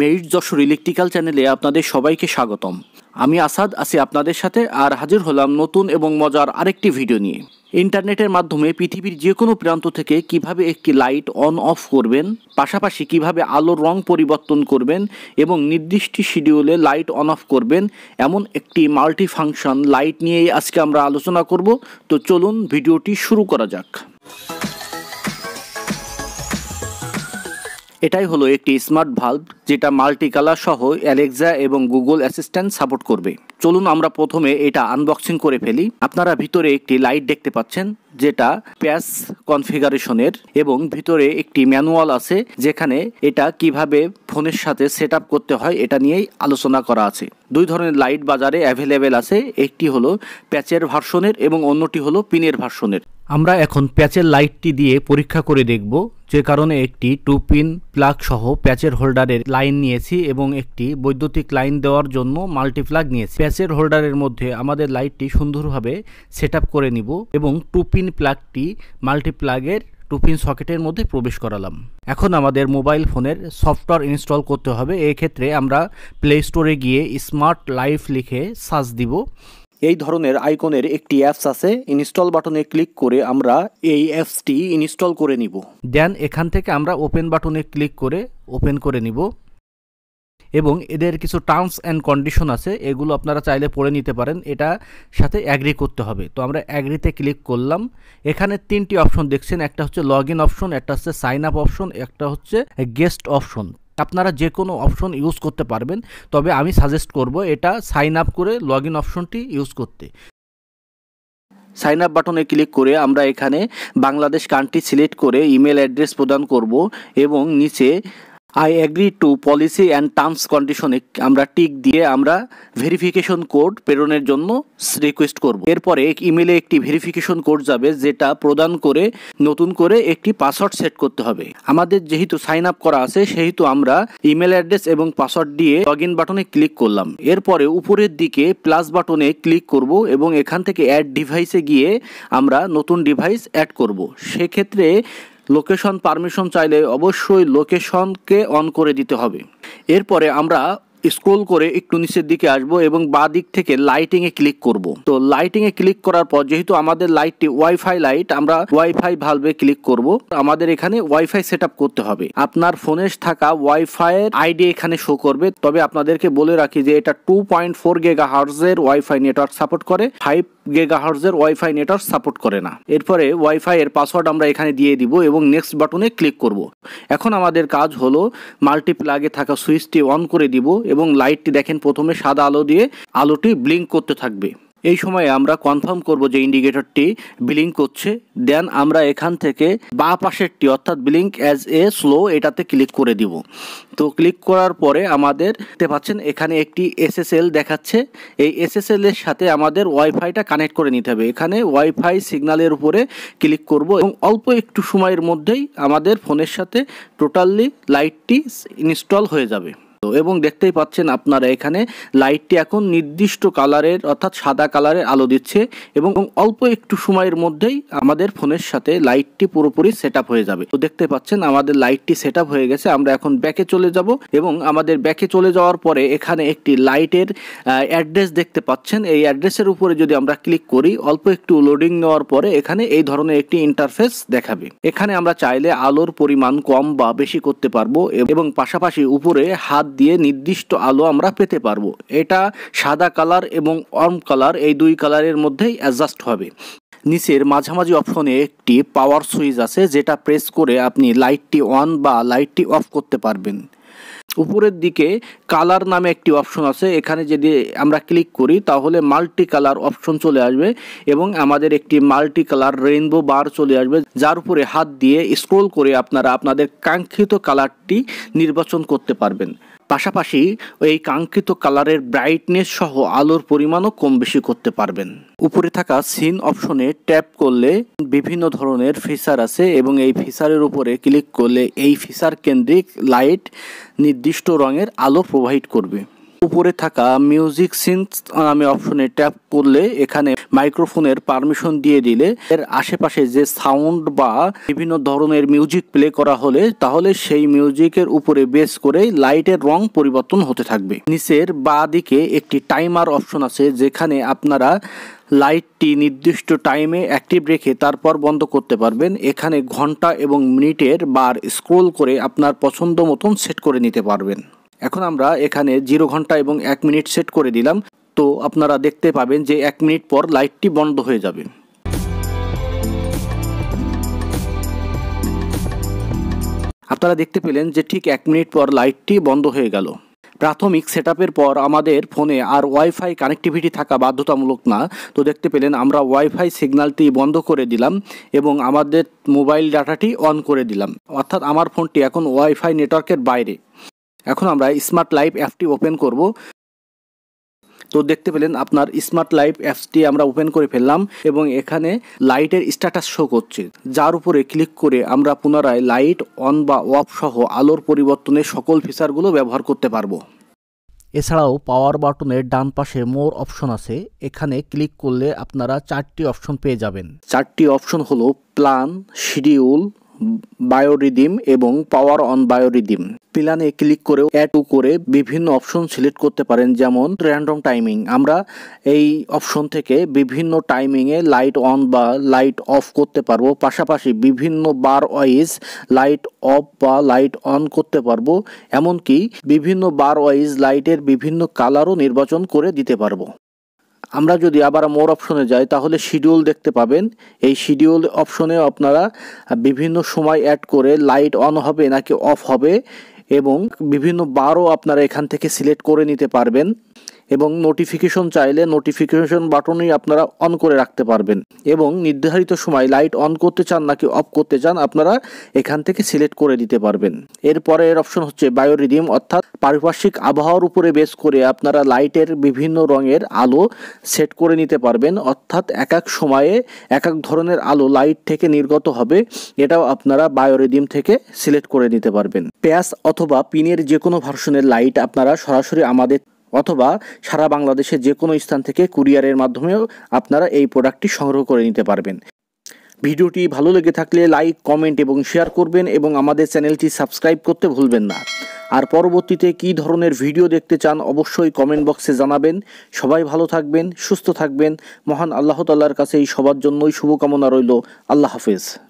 merit Jessore electrical চ্যানেলে আপনাদের সবাইকে স্বাগতম আমি আসাদ আছি আপনাদের সাথে আর হাজির হলাম নতুন এবং মজার আরেকটি ভিডিও নিয়ে ইন্টারনেটের মাধ্যমে পৃথিবীর যে কোনো প্রান্ত থেকে কিভাবে একটি লাইট অন অফ করবেন পাশাপাশি কিভাবে আলোর রং পরিবর্তন করবেন এবং নির্দিষ্ট শিডিউলে লাইট অন অফ করবেন এমন একটি মাল্টি ফাংশন লাইট নিয়েই আজকে আমরা আলোচনা করব তো চলুন ভিডিওটি শুরু করা যাক এটাই হলো একটি স্মার্ট ভাল্ব যেটা মাল্টিকালার সহ অ্যালেক্সা এবং গুগল অ্যাসিস্ট্যান্ট সাপোর্ট করবে চলুন আমরা প্রথমে এটা আনবক্সিং করে ফেলি আপনারা ভিতরে একটি লাইট দেখতে পাচ্ছেন যেটা প্যাস কনফিগারেশনের এবং ভিতরে একটি ম্যানুয়াল আছে যেখানে এটা কিভাবে ফোনের সাথে সেট করতে হয় এটা নিয়েই আলোচনা করা আছে দুই ধরনের লাইট বাজারে অ্যাভেলেবেল আছে একটি হলো প্যাচের ভার্সনের এবং অন্যটি হলো পিনের ভার্সনের আমরা এখন প্যাচের লাইটটি দিয়ে পরীক্ষা করে দেখব যে কারণে একটি টু পিন প্লাগ সহ প্যাচের হোল্ডারের লাইন নিয়েছি এবং একটি বৈদ্যুতিক লাইন দেওয়ার জন্য মাল্টি প্লাগ নিয়েছি প্যাচের হোল্ডারের মধ্যে আমাদের লাইটটি সুন্দরভাবে সেট করে নিব এবং টু পিন প্লাগটি মাল্টি প্লাগের টু পিন সকেটের মধ্যে প্রবেশ করালাম এখন আমাদের মোবাইল ফোনের সফটওয়্যার ইনস্টল করতে হবে এক্ষেত্রে আমরা প্লে স্টোরে গিয়ে স্মার্ট লাইফ লিখে সার্চ দিব এই ধরনের আইকনের একটি অ্যাপস আছে ইনস্টল বাটনে ক্লিক করে আমরা এই অ্যাপসটি ইনস্টল করে নিব দেন এখান থেকে আমরা ওপেন বাটনে ক্লিক করে ওপেন করে নিব এবং এদের কিছু টার্মস অ্যান্ড কন্ডিশন আছে এগুলো আপনারা চাইলে পড়ে নিতে পারেন এটা সাথে অ্যাগ্রি করতে হবে তো আমরা অ্যাগ্রিতে ক্লিক করলাম এখানে তিনটি অপশন দেখছেন একটা হচ্ছে লগ ইন অপশন একটা হচ্ছে সাইন আপ অপশন একটা হচ্ছে গেস্ট অপশন আপনারা যে কোনো অপশন ইউজ করতে পারবেন তবে আমি সাজেস্ট করব এটা সাইন আপ করে লগ ইন অপশনটি ইউজ করতে সাইন আপ বাটনে ক্লিক করে আমরা এখানে বাংলাদেশ কান্ট্রি সিলেক্ট করে ইমেল অ্যাড্রেস প্রদান করব এবং নিচে I agree to policy and terms কন্ডিশনে আমরা টিক দিয়ে আমরা ভেরিফিকেশন কোড প্রেরণের জন্য রিকোয়েস্ট করব এরপরে ইমেলে একটি ভেরিফিকেশন কোড যাবে যেটা প্রদান করে নতুন করে একটি পাসওয়ার্ড সেট করতে হবে আমাদের যেহেতু সাইন আপ করা আছে সেহেতু আমরা ইমেল অ্যাড্রেস এবং পাসওয়ার্ড দিয়ে লগ ইন বাটনে ক্লিক করলাম এরপরে উপরের দিকে প্লাস বাটনে ক্লিক করব এবং এখান থেকে অ্যাড ডিভাইসে গিয়ে আমরা নতুন ডিভাইস অ্যাড করব সেক্ষেত্রে লোকেশন পারমিশন চাইলে অবশ্যই লোকেশনকে অন করে দিতে হবে এরপরে আমরা স্ক্রোল করে একটু নিচের দিকে আসব এবং বাঁ দিক থেকে লাইটিংয়ে ক্লিক করব তো লাইটিংয়ে ক্লিক করার পর যেহেতু আমাদের লাইটটি ওয়াইফাই লাইট আমরা ওয়াইফাই ভালভে ক্লিক করব আমাদের এখানে ওয়াইফাই সেট করতে হবে আপনার ফোনে থাকা ওয়াইফাই এর আইডি এখানে শো করবে তবে আপনাদেরকে বলে রাখি যে এটা টু পয়েন্ট ফোর গেগা হার্জের ওয়াইফাই নেটওয়ার্ক সাপোর্ট করে ফাইভ গেগা এর ওয়াইফাই নেটওয়ার্ক সাপোর্ট করে না এরপরে ওয়াইফাই এর পাসওয়ার্ড আমরা এখানে দিয়ে দিব এবং নেক্সট বাটনে ক্লিক করব এখন আমাদের কাজ হলো মাল্টিপ্লাগে থাকা সুইচটি অন করে দিব এবং লাইটটি দেখেন প্রথমে সাদা আলো দিয়ে আলোটি ব্লিঙ্ক করতে থাকবে এই সময়ে আমরা কনফার্ম করব যে ইন্ডিকেটরটি ব্লিঙ্ক করছে দেন আমরা এখান থেকে বা পাশেরটি অর্থাৎ ব্লিঙ্ক অ্যাজ এ স্লো এটাতে ক্লিক করে দিব তো ক্লিক করার পরে আমাদের দেখতে পাচ্ছেন এখানে একটি এসএসএল দেখাচ্ছে এই এসএসএল এর সাথে আমাদের ওয়াইফাইটা কানেক্ট করে নিতে হবে এখানে ওয়াইফাই সিগনালের উপরে ক্লিক করব এবং অল্প একটু সময়ের মধ্যেই আমাদের ফোনের সাথে টোটালি লাইটটি ইনস্টল হয়ে যাবে এবং দেখতেই পাচ্ছেন আপনারা এখানে লাইটটি এখন নির্দিষ্ট কালারের অর্থাৎ সাদা কালারের আলো দিচ্ছে এবং অল্প একটু সময়ের মধ্যেই আমাদের ফোনের সাথে লাইটটি পুরোপুরি সেট হয়ে যাবে তো দেখতে পাচ্ছেন আমাদের লাইটটি সেট হয়ে গেছে আমরা এখন ব্যাকে চলে যাব এবং আমাদের ব্যাকে চলে যাওয়ার পরে এখানে একটি লাইটের অ্যাড্রেস দেখতে পাচ্ছেন এই অ্যাড্রেসের উপরে যদি আমরা ক্লিক করি অল্প একটু লোডিং নেওয়ার পরে এখানে এই ধরনের একটি ইন্টারফেস দেখাবে এখানে আমরা চাইলে আলোর পরিমাণ কম বা বেশি করতে পারবো এবং পাশাপাশি উপরে হাত দিয়ে নির্দিষ্ট আলো আমরা পেতে পারবো এটা সাদা কালার এবং অর্ম কালার এই দুই কালারের মধ্যেই অ্যাডজাস্ট হবে নিচের মাঝামাঝি অপশনে একটি পাওয়ার সুইচ আছে যেটা প্রেস করে আপনি লাইটটি অন বা লাইটটি অফ করতে পারবেন উপরের দিকে কালার নামে একটি অপশন আছে এখানে যদি আমরা ক্লিক করি তাহলে মাল্টি কালার অপশন চলে আসবে এবং আমাদের একটি মাল্টি কালার রেইনবো বার চলে আসবে যার উপরে হাত দিয়ে স্ক্রোল করে আপনারা আপনাদের কাঙ্ক্ষিত কালারটি নির্বাচন করতে পারবেন পাশাপাশি এই কাঙ্ক্ষিত কালারের ব্রাইটনেস সহ আলোর পরিমাণও কম বেশি করতে পারবেন উপরে থাকা সিন অপশনে ট্যাপ করলে বিভিন্ন ধরনের ফিচার আছে এবং এই ফিচারের উপরে ক্লিক করলে এই ফিচার কেন্দ্রিক লাইট নির্দিষ্ট রঙের আলো প্রোভাইড করবে উপরে থাকা মিউজিক সিনস নামে অপশনে ট্যাপ করলে এখানে মাইক্রোফোনের পারমিশন দিয়ে দিলে এর আশেপাশে যে সাউন্ড বা বিভিন্ন ধরনের মিউজিক প্লে করা হলে তাহলে সেই মিউজিকের উপরে বেস করে লাইটের রং পরিবর্তন হতে থাকবে নিচের বা দিকে একটি টাইমার অপশন আছে যেখানে আপনারা লাইটটি নির্দিষ্ট টাইমে অ্যাক্টিভ রেখে তারপর বন্ধ করতে পারবেন এখানে ঘন্টা এবং মিনিটের বার স্ক্রোল করে আপনার পছন্দ মতন সেট করে নিতে পারবেন এখন আমরা এখানে জিরো ঘন্টা এবং এক মিনিট সেট করে দিলাম তো আপনারা দেখতে পাবেন যে এক মিনিট পর লাইটটি বন্ধ হয়ে যাবে আপনারা দেখতে পেলেন যে ঠিক এক মিনিট পর লাইটটি বন্ধ হয়ে গেল প্রাথমিক সেট পর আমাদের ফোনে আর ওয়াইফাই কানেক্টিভিটি থাকা বাধ্যতামূলক না তো দেখতে পেলেন আমরা ওয়াইফাই সিগন্যালটি বন্ধ করে দিলাম এবং আমাদের মোবাইল ডাটাটি অন করে দিলাম অর্থাৎ আমার ফোনটি এখন ওয়াইফাই নেটওয়ার্কের বাইরে এখন আমরা স্মার্ট লাইভ অ্যাপটি ওপেন করব তো দেখতে পেলেন আপনার স্মার্ট লাইভ অ্যাপসটি আমরা ওপেন করে ফেললাম এবং এখানে লাইটের স্ট্যাটাস শো করছে যার উপরে ক্লিক করে আমরা পুনরায় লাইট অন বা অফ সহ আলোর পরিবর্তনে সকল ফিচারগুলো ব্যবহার করতে পারবো এছাড়াও পাওয়ার বাটনের ডান পাশে মোর অপশন আছে এখানে ক্লিক করলে আপনারা চারটি অপশন পেয়ে যাবেন চারটি অপশন হলো প্ল্যান শিডিউল বায়োরিদিম এবং পাওয়ার অন বায়োরিদিম প্ল্যানে ক্লিক করে টু করে বিভিন্ন অপশন সিলেক্ট করতে পারেন যেমন র্যান্ডম টাইমিং আমরা এই অপশন থেকে বিভিন্ন টাইমিংয়ে লাইট অন বা লাইট অফ করতে পারবো পাশাপাশি বিভিন্ন বার ওয়াইজ লাইট অফ বা লাইট অন করতে পারবো এমনকি বিভিন্ন বার ওয়াইজ লাইটের বিভিন্ন কালারও নির্বাচন করে দিতে পারবো আমরা যদি আবার মোর অপশনে যাই তাহলে শিডিউল দেখতে পাবেন এই শিডিউল অপশনেও আপনারা বিভিন্ন সময় অ্যাড করে লাইট অন হবে নাকি অফ হবে এবং বিভিন্ন বারও আপনারা এখান থেকে সিলেক্ট করে নিতে পারবেন এবং নোটিফিকেশন চাইলে নোটিফিকেশন বাটনই আপনারা অন করে রাখতে পারবেন এবং নির্ধারিত সময় লাইট অন করতে চান নাকি অফ করতে চান আপনারা এখান থেকে সিলেক্ট করে দিতে পারবেন এরপরে এর অপশন হচ্ছে বায়োরিদিম অর্থাৎ পারিপার্শ্বিক আবহাওয়ার উপরে বেস করে আপনারা লাইটের বিভিন্ন রঙের আলো সেট করে নিতে পারবেন অর্থাৎ এক এক সময়ে এক এক ধরনের আলো লাইট থেকে নির্গত হবে এটাও আপনারা বায়োরিদিম থেকে সিলেক্ট করে নিতে পারবেন প্যাস অথবা পিনের যে কোনো ভার্সনের লাইট আপনারা সরাসরি আমাদের অথবা সারা বাংলাদেশে যে কোনো স্থান থেকে কুরিয়ারের মাধ্যমেও আপনারা এই প্রোডাক্টটি সংগ্রহ করে নিতে পারবেন ভিডিওটি ভালো লেগে থাকলে লাইক কমেন্ট এবং শেয়ার করবেন এবং আমাদের চ্যানেলটি সাবস্ক্রাইব করতে ভুলবেন না আর পরবর্তীতে কি ধরনের ভিডিও দেখতে চান অবশ্যই কমেন্ট বক্সে জানাবেন সবাই ভালো থাকবেন সুস্থ থাকবেন মহান আল্লাহ তাল্লার কাছে এই সবার জন্যই শুভকামনা রইল আল্লাহ হাফেজ